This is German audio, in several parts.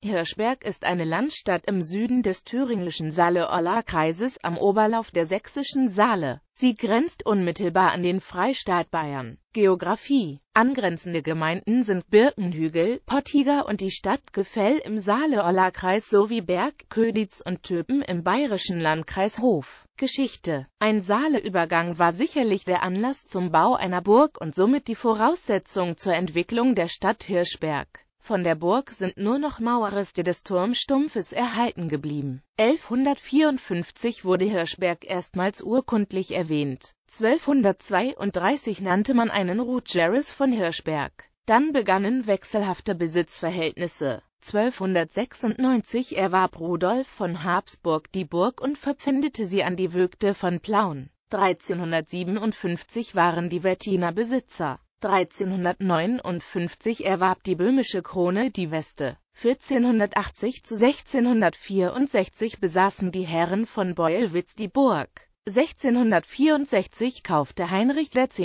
Hirschberg ist eine Landstadt im Süden des thüringischen Saale-Orla-Kreises am Oberlauf der sächsischen Saale. Sie grenzt unmittelbar an den Freistaat Bayern. Geografie Angrenzende Gemeinden sind Birkenhügel, Pottiger und die Stadt Gefell im Saale-Orla-Kreis sowie Berg, Köditz und Töpen im bayerischen Landkreis Hof. Geschichte Ein Saaleübergang war sicherlich der Anlass zum Bau einer Burg und somit die Voraussetzung zur Entwicklung der Stadt Hirschberg. Von der Burg sind nur noch Mauerreste des Turmstumpfes erhalten geblieben. 1154 wurde Hirschberg erstmals urkundlich erwähnt. 1232 nannte man einen Rutgeris von Hirschberg. Dann begannen wechselhafte Besitzverhältnisse. 1296 erwarb Rudolf von Habsburg die Burg und verpfändete sie an die Vögte von Plauen. 1357 waren die Wettiner Besitzer. 1359 erwarb die böhmische Krone die Weste. 1480 zu 1664 besaßen die Herren von Beulwitz die Burg. 1664 kaufte Heinrich X.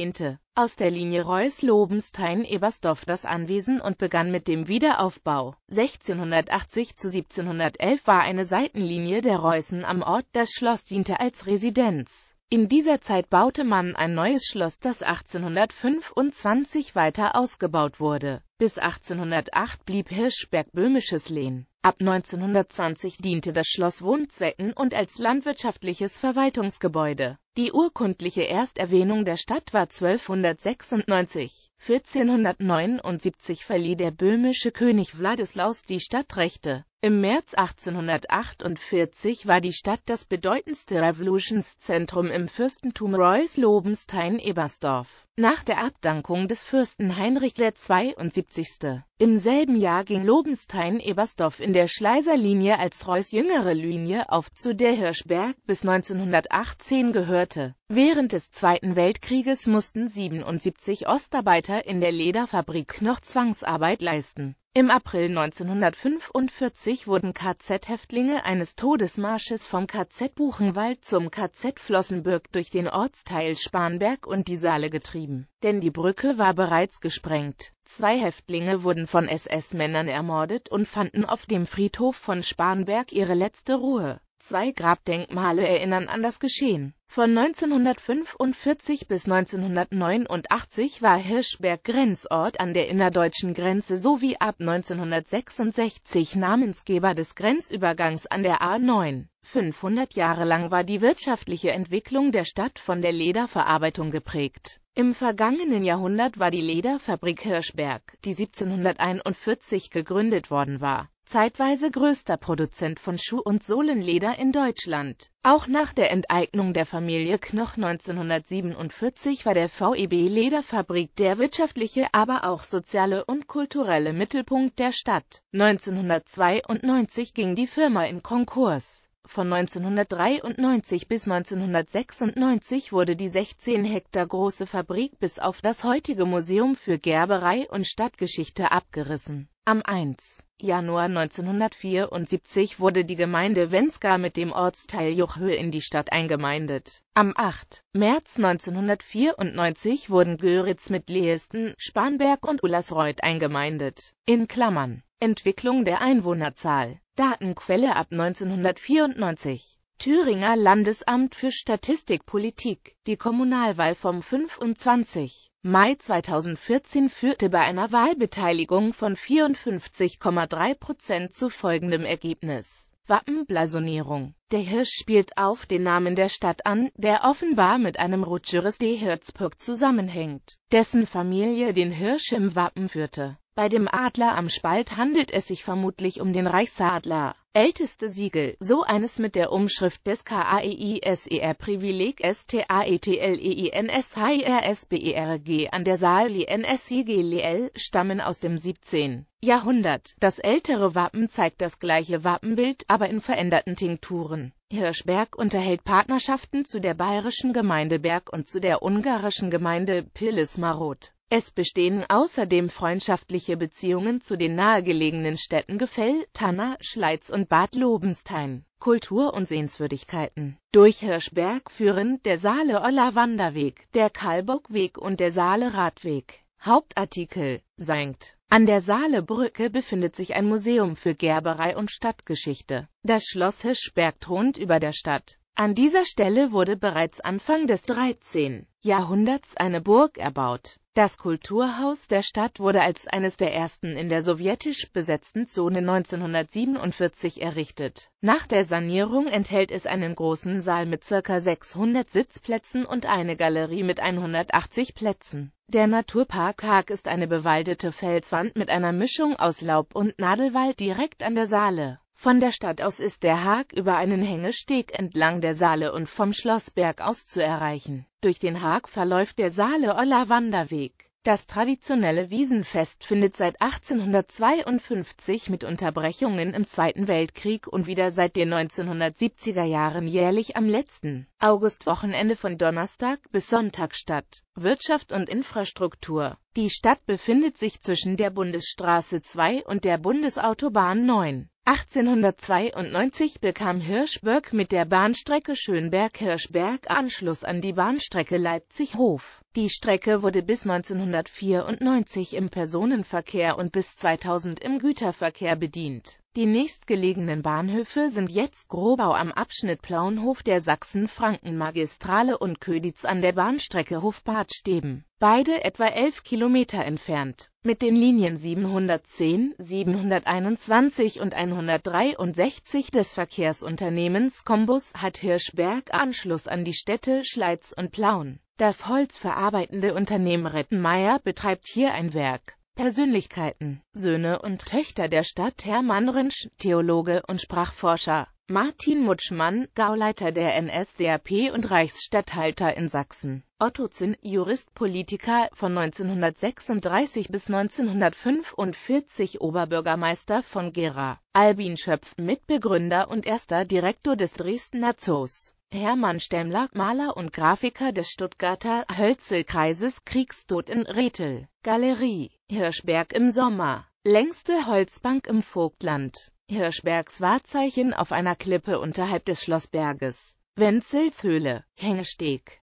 aus der Linie Reuß-Lobenstein-Ebersdorf das Anwesen und begann mit dem Wiederaufbau. 1680 zu 1711 war eine Seitenlinie der Reußen am Ort, das Schloss diente als Residenz. In dieser Zeit baute man ein neues Schloss, das 1825 weiter ausgebaut wurde. Bis 1808 blieb Hirschberg böhmisches Lehen. Ab 1920 diente das Schloss Wohnzwecken und als landwirtschaftliches Verwaltungsgebäude. Die urkundliche Ersterwähnung der Stadt war 1296. 1479 verlieh der böhmische König Wladislaus die Stadtrechte. Im März 1848 war die Stadt das bedeutendste Revolutionszentrum im Fürstentum Reuß-Lobenstein-Ebersdorf. Nach der Abdankung des Fürsten Heinrich der 72. Im selben Jahr ging Lobenstein-Ebersdorf in der Schleißer-Linie als Reuß jüngere Linie auf, zu der Hirschberg bis 1918 gehörte. Während des Zweiten Weltkrieges mussten 77 Ostarbeiter in der Lederfabrik noch Zwangsarbeit leisten im April 1945 wurden KZ-Häftlinge eines Todesmarsches vom KZ Buchenwald zum KZ Flossenbürg durch den Ortsteil Spanberg und die Saale getrieben, denn die Brücke war bereits gesprengt. Zwei Häftlinge wurden von SS-Männern ermordet und fanden auf dem Friedhof von Spanberg ihre letzte Ruhe Zwei Grabdenkmale erinnern an das Geschehen. Von 1945 bis 1989 war Hirschberg Grenzort an der innerdeutschen Grenze sowie ab 1966 Namensgeber des Grenzübergangs an der A9. 500 Jahre lang war die wirtschaftliche Entwicklung der Stadt von der Lederverarbeitung geprägt. Im vergangenen Jahrhundert war die Lederfabrik Hirschberg, die 1741 gegründet worden war, zeitweise größter Produzent von Schuh- und Sohlenleder in Deutschland. Auch nach der Enteignung der Familie Knoch 1947 war der VEB Lederfabrik der wirtschaftliche, aber auch soziale und kulturelle Mittelpunkt der Stadt. 1992 ging die Firma in Konkurs. Von 1993 bis 1996 wurde die 16 Hektar große Fabrik bis auf das heutige Museum für Gerberei und Stadtgeschichte abgerissen. Am 1. Januar 1974 wurde die Gemeinde Wenska mit dem Ortsteil Juchhöhe in die Stadt eingemeindet. Am 8. März 1994 wurden Göritz mit Lehesten, Spanberg und Ullersreuth eingemeindet. In Klammern. Entwicklung der Einwohnerzahl. Datenquelle ab 1994. Thüringer Landesamt für Statistik Politik, die Kommunalwahl vom 25. Mai 2014 führte bei einer Wahlbeteiligung von 54,3 Prozent zu folgendem Ergebnis. Wappenblasonierung. Der Hirsch spielt auf den Namen der Stadt an, der offenbar mit einem Rutscheres de Hirzburg zusammenhängt, dessen Familie den Hirsch im Wappen führte. Bei dem Adler am Spalt handelt es sich vermutlich um den Reichsadler. Älteste Siegel, so eines mit der Umschrift des KAEISER-Privileg STAETLEINSHIRSBERG e an der Saal INSIGLL, e e stammen aus dem 17. Jahrhundert. Das ältere Wappen zeigt das gleiche Wappenbild, aber in veränderten Tinkturen. Hirschberg unterhält Partnerschaften zu der bayerischen Gemeinde Berg und zu der ungarischen Gemeinde Pilismarot. Es bestehen außerdem freundschaftliche Beziehungen zu den nahegelegenen Städten Gefell, Tanner, Schleiz und Bad Lobenstein. Kultur und Sehenswürdigkeiten. Durch Hirschberg führen der Saale-Oller-Wanderweg, der Kalbockweg und der Saale-Radweg. Hauptartikel Sankt. An der Saale-Brücke befindet sich ein Museum für Gerberei und Stadtgeschichte. Das Schloss Hirschberg thront über der Stadt. An dieser Stelle wurde bereits Anfang des 13. Jahrhunderts eine Burg erbaut. Das Kulturhaus der Stadt wurde als eines der ersten in der sowjetisch besetzten Zone 1947 errichtet. Nach der Sanierung enthält es einen großen Saal mit ca. 600 Sitzplätzen und eine Galerie mit 180 Plätzen. Der Naturpark Haag ist eine bewaldete Felswand mit einer Mischung aus Laub- und Nadelwald direkt an der Saale von der Stadt aus ist der Haag über einen Hängesteg entlang der Saale und vom Schlossberg aus zu erreichen. Durch den Haag verläuft der Saale-Oller Wanderweg. Das traditionelle Wiesenfest findet seit 1852 mit Unterbrechungen im Zweiten Weltkrieg und wieder seit den 1970er Jahren jährlich am letzten Augustwochenende von Donnerstag bis Sonntag statt. Wirtschaft und Infrastruktur Die Stadt befindet sich zwischen der Bundesstraße 2 und der Bundesautobahn 9. 1892 bekam Hirschberg mit der Bahnstrecke Schönberg-Hirschberg Anschluss an die Bahnstrecke Leipzig-Hof. Die Strecke wurde bis 1994 im Personenverkehr und bis 2000 im Güterverkehr bedient die nächstgelegenen Bahnhöfe sind jetzt Grobau am Abschnitt Plaunhof der Sachsen-Franken-Magistrale und Köditz an der Bahnstrecke Hofbad Steben, beide etwa 11 Kilometer entfernt. Mit den Linien 710, 721 und 163 des Verkehrsunternehmens Combus hat Hirschberg Anschluss an die Städte Schleiz und Plauen. Das holzverarbeitende Unternehmen Rettenmeier betreibt hier ein Werk. Persönlichkeiten, Söhne und Töchter der Stadt Hermann Rintsch, Theologe und Sprachforscher, Martin Mutschmann, Gauleiter der NSDAP und Reichsstatthalter in Sachsen, Otto Zinn, Jurist, Politiker, von 1936 bis 1945 Oberbürgermeister von Gera, Albin Schöpf, Mitbegründer und erster Direktor des Dresdner Zoos, Hermann Stemmler, Maler und Grafiker des Stuttgarter Hölzelkreises Kriegstod in Rethel, Galerie, Hirschberg im Sommer, längste Holzbank im Vogtland, Hirschbergs Wahrzeichen auf einer Klippe unterhalb des Schlossberges, Wenzels Höhle, Hängsteg,